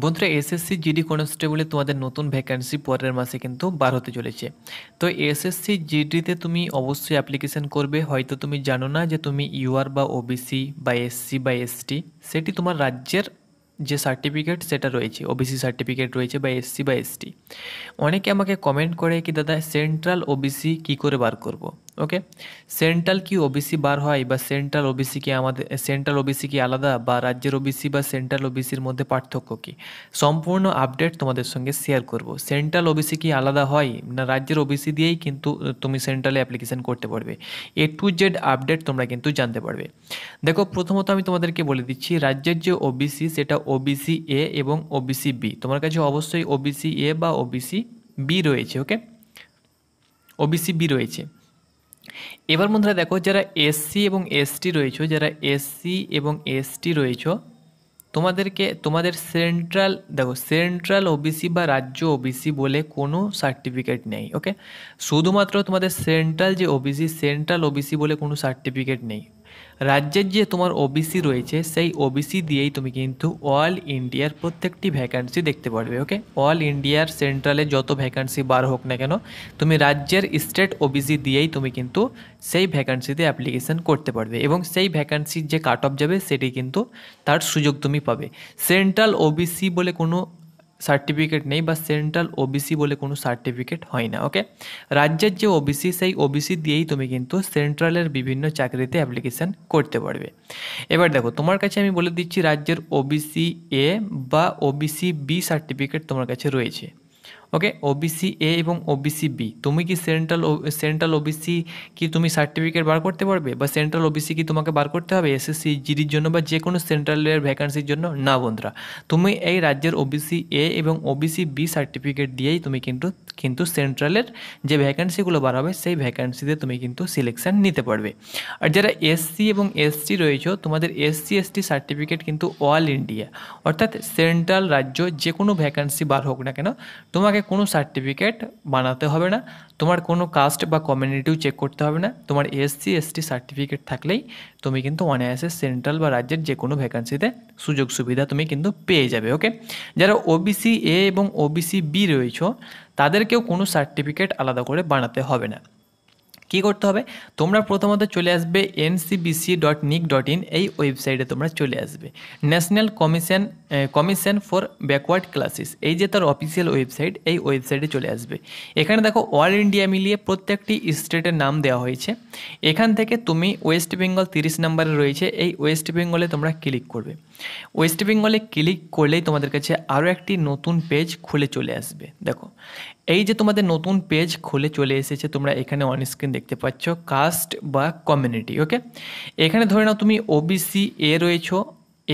বন্ধুরা SSC GD কনস্টেবলে তোমাদের নতুন ভ্যাকান্সি পরের মাসে কিন্তু বার হতে চলেছে তো এসএসসি জিডিতে তুমি অবশ্যই অ্যাপ্লিকেশান করবে হয়তো তুমি জানো না যে তুমি ইউআর বা ওবিসি বা এসসি বা এসটি সেটি তোমার রাজ্যের যে সার্টিফিকেট সেটা রয়েছে ওবিসি সার্টিফিকেট রয়েছে বা এসসি বা এসটি অনেকে আমাকে কমেন্ট করে কি দাদা সেন্ট্রাল ওবিসি কি করে বার করবো ওকে সেন্ট্রাল কি ওবিসি বার হয় বা সেন্ট্রাল ওবিসি কি আমাদের সেন্ট্রাল ওবিসি কি আলাদা বা রাজ্যের ওবিসি বা সেন্ট্রাল ওবিসির মধ্যে পার্থক্য কি সম্পূর্ণ আপডেট তোমাদের সঙ্গে শেয়ার করব সেন্ট্রাল ওবিসি কি আলাদা হয় না রাজ্যের ওবিসি দিয়েই কিন্তু তুমি সেন্ট্রালে অ্যাপ্লিকেশন করতে পারবে এ টু জেড আপডেট তোমরা কিন্তু জানতে পারবে দেখো প্রথমত আমি তোমাদেরকে বলে দিচ্ছি রাজ্যের যে ওবিসি সেটা ওবিসি এ এবং ওবিসি বি তোমার কাছে অবশ্যই ওবিসি এ বা ওবিসি বি রয়েছে ওকে ওবিসি বি রয়েছে এবার বন্ধুরা দেখো যারা এসসি এবং এসটি রয়েছে যারা এসসি এবং এসটি রয়েছে তোমাদেরকে তোমাদের সেন্ট্রাল দেখো সেন্ট্রাল ওবিসি বা রাজ্য ওবিসি বলে কোনো সার্টিফিকেট নেই ওকে শুধুমাত্র তোমাদের সেন্ট্রাল যে ওবিসি সেন্ট্রাল ওবিসি বলে কোনো সার্টিফিকেট নেই রাজ্যের যে তোমার ওবিসি রয়েছে সেই ওবিসি দিয়েই তুমি কিন্তু অল ইন্ডিয়ার প্রত্যেকটি ভ্যাকান্সি দেখতে পারবে ওকে অল ইন্ডিয়ার সেন্ট্রালে যত ভ্যাকান্সি বার হোক না কেন তুমি রাজ্যের স্টেট ওবিসি দিয়েই তুমি কিন্তু সেই ভ্যাকান্সিতে অ্যাপ্লিকেশান করতে পারবে এবং সেই ভ্যাকান্সির যে কাট অফ যাবে সেটি কিন্তু তার সুযোগ তুমি পাবে সেন্ট্রাল ওবিসি বলে কোনো সার্টিফিকেট নেই বা সেন্ট্রাল ওবিসি বলে কোনো সার্টিফিকেট হয় না ওকে রাজ্যের যে ওবিসি সেই ওবিসি দিয়েই তুমি কিন্তু সেন্ট্রালের বিভিন্ন চাকরিতে অ্যাপ্লিকেশান করতে পারবে এবার দেখো তোমার কাছে আমি বলে দিচ্ছি রাজ্যের ওবিসি এ বা ওবিসি বি সার্টিফিকেট তোমার কাছে রয়েছে ওকে ওবিসি এ এবং ওবিসি বি তুমি কি সেন্ট্রাল সেন্ট্রাল ওবিসি কি তুমি সার্টিফিকেট বার করতে পারবে বা সেন্ট্রাল ওবিসি কি তোমাকে বার করতে হবে এসএসসি জিডির জন্য বা যে কোনো সেন্ট্রালের ভ্যাকান্সির জন্য না বন্ধুরা তুমি এই রাজ্যের ওবিসি এ এবং ওবিসি বি সার্টিফিকেট দিয়েই তুমি কিন্তু কিন্তু সেন্ট্রালের যে ভ্যাকান্সিগুলো বার হবে সেই ভ্যাকান্সিতে তুমি কিন্তু সিলেকশান নিতে পারবে আর যারা এসসি এবং এসটি রয়েছে তোমাদের এসসি এসটি সার্টিফিকেট কিন্তু অল ইন্ডিয়া অর্থাৎ সেন্ট্রাল রাজ্য যে কোনো ভ্যাকান্সি বার হোক না কেন তোমাকে কোনো সার্টিফিকেট বানাতে হবে না তোমার কোনো কাস্ট বা কমিউনিটিও চেক করতে হবে না তোমার এসসি এসটি সার্টিফিকেট থাকলেই তুমি কিন্তু অনায়াসে সেন্ট্রাল বা রাজ্যের যে কোনো ভ্যাকান্সিতে সুযোগ সুবিধা তুমি কিন্তু পেয়ে যাবে ওকে যারা ওবিসি এ এবং ওবিসি বি রয়েছ তাদেরকেও কোনো সার্টিফিকেট আলাদা করে বানাতে হবে না কি করতে হবে তোমরা প্রথমত চলে আসবে NCBC dot nic dot in এই ওয়েবসাইটে তোমরা চলে আসবে national commission commission for backward classes এই যে তার অফিসিয়াল ওয়েবসাইট এই ওয়েবসাইটে চলে আসবে এখানে দেখো অল ইন্ডিয়া মিলিয়ে প্রত্যেকটি স্টেটের নাম দেওয়া হয়েছে এখান থেকে তুমি ওয়েস্ট বেঙ্গল তিরিশ নম্বরে রয়েছে এই ওয়েস্ট বেঙ্গলে তোমরা ক্লিক করবে ওয়েস্ট বেঙ্গলে ক্লিক করলেই তোমাদের কাছে আরও একটি নতুন পেজ খুলে চলে আসবে দেখো এই যে তোমাদের নতুন পেজ খুলে চলে এসেছে তোমরা এখানে অন স্ক্রিন দেখতে পাচ্ছ কাস্ট বা কমিউনিটি ওকে এখানে ধরে নাও তুমি ওবিসি এ রয়েছো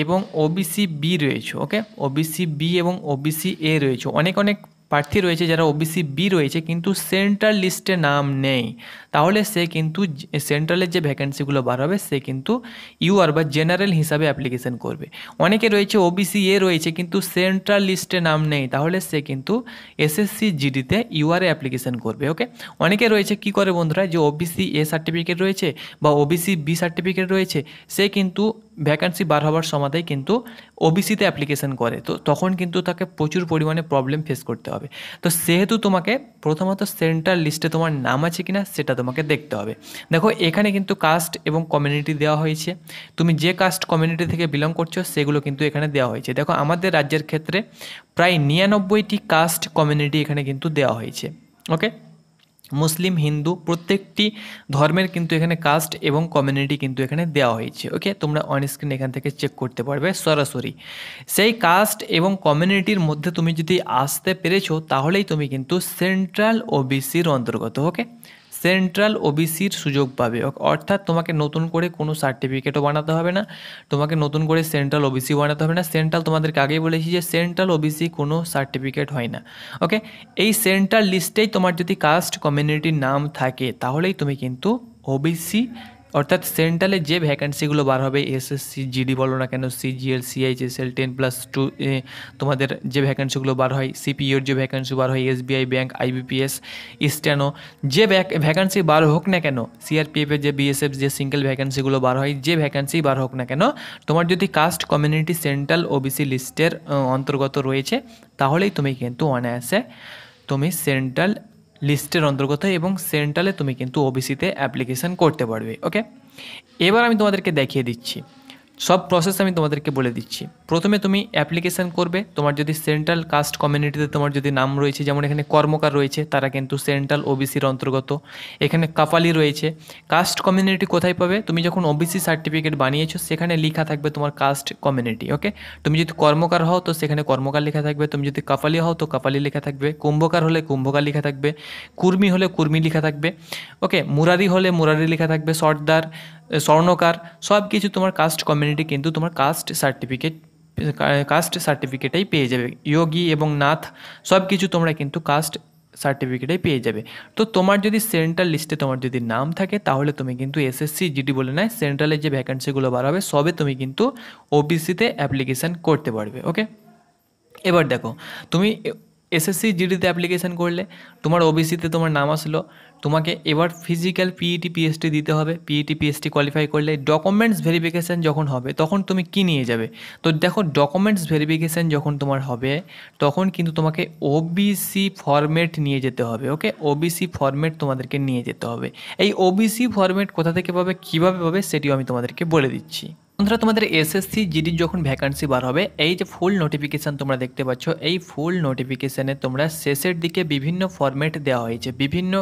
এবং ওবিসি বি রয়েছে ওকে ওবিসি বি এবং ওবিসি এ রয়েছে অনেক অনেক প্রার্থী রয়েছে যারা ওবিসি বি রয়েছে কিন্তু সেন্ট্রাল লিস্টে নাম নেই তাহলে সে কিন্তু সেন্ট্রালের যে ভ্যাকেন্সিগুলো বার হবে সে কিন্তু ইউআর বা জেনারেল হিসাবে অ্যাপ্লিকেশন করবে অনেকে রয়েছে ওবিসি এ রয়েছে কিন্তু সেন্ট্রাল লিস্টে নাম নেই তাহলে সে কিন্তু এসএসসি জিডিতে ইউআরে অ্যাপ্লিকেশন করবে ওকে অনেকে রয়েছে কি করে বন্ধুরা যে ওবিসি এ সার্টিফিকেট রয়েছে বা ওবিসি বি সার্টিফিকেট রয়েছে সে কিন্তু ভ্যাকান্সি বার হওয়ার সময়তেই কিন্তু ওবিসিতে অ্যাপ্লিকেশন করে তো তখন কিন্তু তাকে প্রচুর পরিমাণে প্রবলেম ফেস করতে হবে তো সেহেতু তোমাকে প্রথমত সেন্ট্রাল লিস্টে তোমার নাম আছে কিনা সেটা তোমাকে দেখতে হবে দেখো এখানে কিন্তু কাস্ট এবং কমিউনিটি দেওয়া হয়েছে তুমি যে কাস্ট কমিউনিটি থেকে বিলং করছো সেগুলো কিন্তু এখানে দেওয়া হয়েছে দেখো আমাদের রাজ্যের ক্ষেত্রে প্রায় নিরানব্বইটি কাস্ট কমিউনিটি এখানে কিন্তু দেওয়া হয়েছে ওকে মুসলিম হিন্দু প্রত্যেকটি ধর্মের কিন্তু এখানে কাস্ট এবং কমিউনিটি কিন্তু এখানে দেওয়া হয়েছে ওকে তোমরা অন স্ক্রিন এখান থেকে চেক করতে পারবে সরাসরি সেই কাস্ট এবং কমিউনিটির মধ্যে তুমি যদি আসতে পেরেছো তাহলেই তুমি কিন্তু সেন্ট্রাল ওবিসির অন্তর্গত ওকে সেন্ট্রাল ওবিসির সুযোগ পাবে অর্থাৎ তোমাকে নতুন করে কোনো সার্টিফিকেটও বানাতে হবে না তোমাকে নতুন করে সেন্ট্রাল ওবিসি বানাতে হবে না সেন্ট্রাল তোমাদেরকে আগেই বলেছি যে সেন্ট্রাল ওবিসি কোনো সার্টিফিকেট হয় না ওকে এই সেন্ট্রাল লিস্টেই তোমার যদি কাস্ট কমিউনিটির নাম থাকে তাহলেই তুমি কিন্তু ওবিসি অর্থাৎ সেন্ট্রালে যে ভ্যাকেন্সিগুলো বার হবে এসএসসি জিডি বলো না কেন CGL CHSL ten plus two তোমাদের যে ভ্যাকেন্সিগুলো বার হয় সিপিইউর e যে ভ্যাকেন্সি বার হয় এসবিআই ব্যাঙ্ক আইবিপিএস ইস্ট্যানো যে ভ্যাকেন্সি বার হোক না কেন সিআরপিএফের যে বিএসএফ যে সিঙ্গেল ভ্যাকেন্সিগুলো বার হয় যে ভ্যাকেন্সি বার হোক না কেন তোমার যদি কাস্ট কমিউনিটি সেন্ট্রাল ওবিসি লিস্টের অন্তর্গত রয়েছে তাহলেই তুমি কিন্তু অনায়াসে তুমি সেন্ট্রাল লিস্টের অন্তর্গত এবং সেন্ট্রালে তুমি কিন্তু ওবিসিতে অ্যাপ্লিকেশান করতে পারবে ওকে এবার আমি তোমাদেরকে দেখিয়ে দিচ্ছি সব প্রসেস আমি তোমাদেরকে বলে দিচ্ছি প্রথমে তুমি অ্যাপ্লিকেশান করবে তোমার যদি সেন্ট্রাল কাস্ট কমিউনিটিতে তোমার যদি নাম রয়েছে যেমন এখানে কর্মকার রয়েছে তারা কিন্তু সেন্ট্রাল ওবিসির অন্তর্গত এখানে কাপালি রয়েছে কাস্ট কমিউনিটি কোথায় পাবে তুমি যখন ওবিসি সার্টিফিকেট বানিয়েছো সেখানে লেখা থাকবে তোমার কাস্ট কমিউনিটি ওকে তুমি যদি কর্মকার হও তো সেখানে কর্মকার লেখা থাকবে তুমি যদি কাপালি হও তো কাপালি লেখা থাকবে কুম্ভকার হলে কুম্ভকার লেখা থাকবে কুর্মি হলে কুর্মি লেখা থাকবে ওকে মুরারি হলে মুরারি লেখা থাকবে সর্দার স্বর্ণকার সব কিছু তোমার কাস্ট কমিউনিটি কিন্তু তোমার কাস্ট সার্টিফিকেট কাস্ট সার্টিফিকেটেই পেয়ে যাবে ইয়োগী এবং নাথ সব কিছু তোমরা কিন্তু কাস্ট সার্টিফিকেটে পেয়ে যাবে তো তোমার যদি সেন্ট্রাল লিস্টে তোমার যদি নাম থাকে তাহলে তুমি কিন্তু এসএসসি জিডি বলে নয় সেন্ট্রালে যে ভ্যাকেন্সিগুলো বার হবে সবে তুমি কিন্তু ওবিসিতে অ্যাপ্লিকেশান করতে পারবে ওকে এবার দেখো তুমি এসএসসি জিডিতে অ্যাপ্লিকেশান করলে তোমার ওবিসিতে তোমার নাম আসলো তোমাকে এবার ফিজিক্যাল পিইটি পিএসটি দিতে হবে পিইটি পিএসটি কোয়ালিফাই করলে ডকুমেন্টস ভেরিফিকেশান যখন হবে তখন তুমি কি নিয়ে যাবে তো দেখো ডকুমেন্টস ভেরিফিকেশান যখন তোমার হবে তখন কিন্তু তোমাকে ওবিসি ফরম্যাট নিয়ে যেতে হবে ওকে ওবিসি ফরম্যাট তোমাদেরকে নিয়ে যেতে হবে এই ওবিসি ফরম্যাট কোথা থেকে পাবে কীভাবে পাবে সেটিও আমি তোমাদেরকে বলে দিচ্ছি বন্ধুরা তোমাদের এসএসসি জিডির যখন ভ্যাকান্সি বার হবে এই যে ফুল নোটিফিকেশান তোমরা দেখতে পাচ্ছ এই ফুল নোটিফিকেশানে তোমরা শেষের দিকে বিভিন্ন ফরম্যাট দেওয়া হয়েছে বিভিন্ন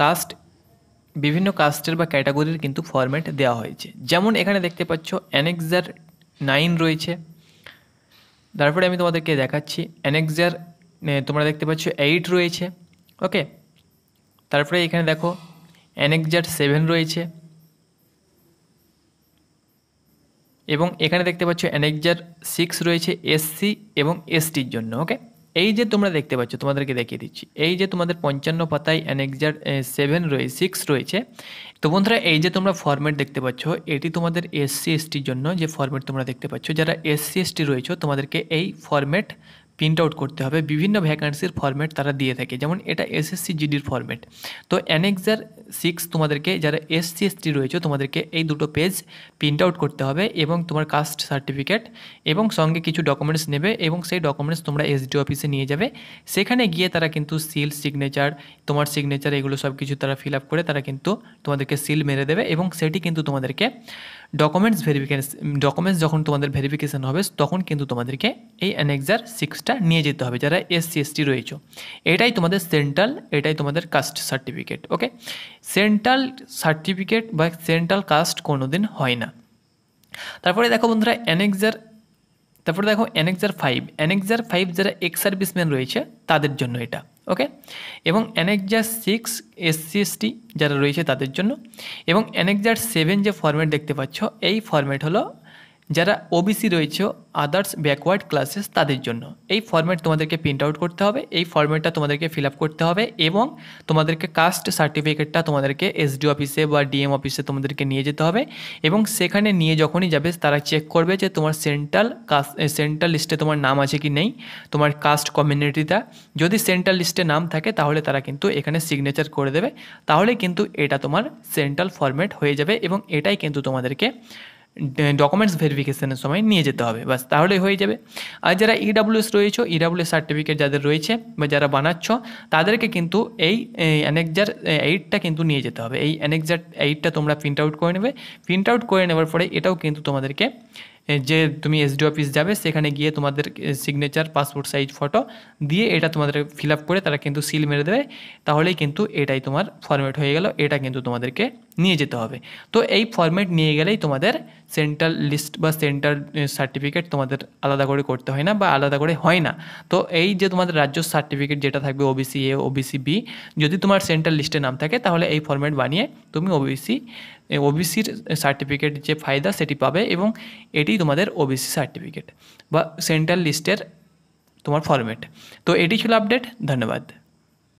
কাস্ট বিভিন্ন কাস্টের বা ক্যাটাগরির কিন্তু ফরম্যাট দেওয়া হয়েছে যেমন এখানে দেখতে পাচ্ছ অ্যানেক্সার নাইন রয়েছে তারপরে আমি তোমাদেরকে দেখাচ্ছি অ্যানেক্সার তোমরা দেখতে পাচ্ছ এইট রয়েছে ওকে তারপরে এখানে দেখো অ্যানেক্সার সেভেন রয়েছে এবং এখানে দেখতে পাচ্ছ অ্যানেকজার সিক্স রয়েছে এসসি এবং এসটির জন্য ওকে এই যে তোমরা দেখতে পাচ্ছ তোমাদেরকে দেখিয়ে দিচ্ছি এই যে তোমাদের পঞ্চান্ন পাতায় অ্যানেকজার সেভেন রয়ে সিক্স রয়েছে তো বন্ধুরা এই যে তোমরা ফর্মেট দেখতে পাচ্ছ এটি তোমাদের এসসি এসটির জন্য যে ফর্মেট তোমরা দেখতে পাচ্ছ যারা এসসি এসটি রয়েছে তোমাদেরকে এই ফর্মেট প্রিন্ট আউট করতে হবে বিভিন্ন ভ্যাকান্সির ফরম্যাট তারা দিয়ে থাকে যেমন এটা এসএসসি জিডির ফরম্যাট তো অ্যানেক্সার সিক্স তোমাদেরকে যারা এসসি এসটি রয়েছে তোমাদেরকে এই দুটো পেজ প্রিন্ট আউট করতে হবে এবং তোমার কাস্ট সার্টিফিকেট এবং সঙ্গে কিছু ডকুমেন্টস নেবে এবং সেই ডকুমেন্টস তোমরা এসডি অফিসে নিয়ে যাবে সেখানে গিয়ে তারা কিন্তু সিল সিগনেচার তোমার সিগনেচার এগুলো সব কিছু তারা ফিল আপ করে তারা কিন্তু তোমাদেরকে সিল মেরে দেবে এবং সেটি কিন্তু তোমাদেরকে ডকুমেন্টস ভেরিফিকেশন ডকুমেন্টস যখন তোমাদের ভেরিফিকেশান হবে তখন কিন্তু তোমাদেরকে এই অ্যানেক্সার সিক্সটা একটা নিয়ে যেতে হবে যারা এসসি এসটি রয়েছে এটাই তোমাদের সেন্ট্রাল এটাই তোমাদের caste certificate okay central certificate বা সেন্ট্রাল কাস্ট কোনো দিন হয় না তারপরে দেখো বন্ধুরা অ্যানেক্সার তারপরে দেখো অ্যানেক্সার ফাইভ অ্যানেক্সার ফাইভ যারা এক্স সার্ভিসম্যান রয়েছে তাদের জন্য এটা ওকে এবং অ্যানেক্সার সিক্স এসসি এসটি যারা রয়েছে তাদের জন্য এবং অ্যানেক্সার সেভেন যে ফরম্যাট দেখতে পাচ্ছ এই ফর্ম্যাট হলো যারা ওবিসি রয়েছে আদার্স ব্যাকওয়ার্ড ক্লাসেস তাদের জন্য এই ফর্ম্যাট তোমাদেরকে প্রিন্ট আউট করতে হবে এই ফর্ম্যাটটা তোমাদেরকে ফিল আপ করতে হবে এবং তোমাদেরকে কাস্ট সার্টিফিকেটটা তোমাদেরকে এসডি অফিসে বা ডিএম অফিসে তোমাদেরকে নিয়ে যেতে হবে এবং সেখানে নিয়ে যখনই যাবে তারা চেক করবে যে তোমার সেন্ট্রাল কাস্ট সেন্ট্রাল লিস্টে তোমার নাম আছে কি নেই তোমার কাস্ট কমিউনিটিটা যদি সেন্ট্রাল লিস্টে নাম থাকে তাহলে তারা কিন্তু এখানে সিগনেচার করে দেবে তাহলে কিন্তু এটা তোমার সেন্ট্রাল ফর্ম্যাট হয়ে যাবে এবং এটাই কিন্তু তোমাদেরকে ডকুমেন্টস ভেরিফিকেশনের সময় নিয়ে যেতে হবে বাস তাহলেই হয়ে যাবে আর যারা ইডাব্লিউএস e রয়েছে ইডাব্লিউএস e সার্টিফিকেট যাদের রয়েছে বা যারা বানাচ্ছ তাদেরকে কিন্তু এই অ্যানেকজার এইটটা কিন্তু নিয়ে যেতে হবে এই অ্যানেকজার এইটটা তোমরা প্রিন্ট আউট করে নেবে প্রিন্ট আউট করে নেওয়ার পরে এটাও কিন্তু তোমাদেরকে যে তুমি এসডি অফিস যাবে সেখানে গিয়ে তোমাদের সিগনেচার পাসপোর্ট সাইজ ফটো দিয়ে এটা তোমাদের ফিল করে তারা কিন্তু সিল মেরে দেবে তাহলেই কিন্তু এটাই তোমার ফর্মেট হয়ে গেল এটা কিন্তু তোমাদেরকে নিয়ে যেতে হবে তো এই ফর্মেট নিয়ে গেলেই তোমাদের সেন্ট্রাল লিস্ট বা সেন্ট্রাল সার্টিফিকেট তোমাদের আলাদা করে করতে হয় না বা আলাদা করে হয় না তো এই যে তোমাদের রাজ্য সার্টিফিকেট যেটা থাকবে ওবিসি এ ওবিসি বি যদি তোমার সেন্ট্রাল লিস্টে নাম থাকে তাহলে এই ফর্মেট বানিয়ে তুমি ওবিসি এ ओबीसी সার্টিফিকেট যে फायदा সেটি পাবে এবং এটাই তোমাদের ओबीसी সার্টিফিকেট বা সেন্ট্রাল লিস্টের তোমার ফরম্যাট তো এডি ছিল আপডেট ধন্যবাদ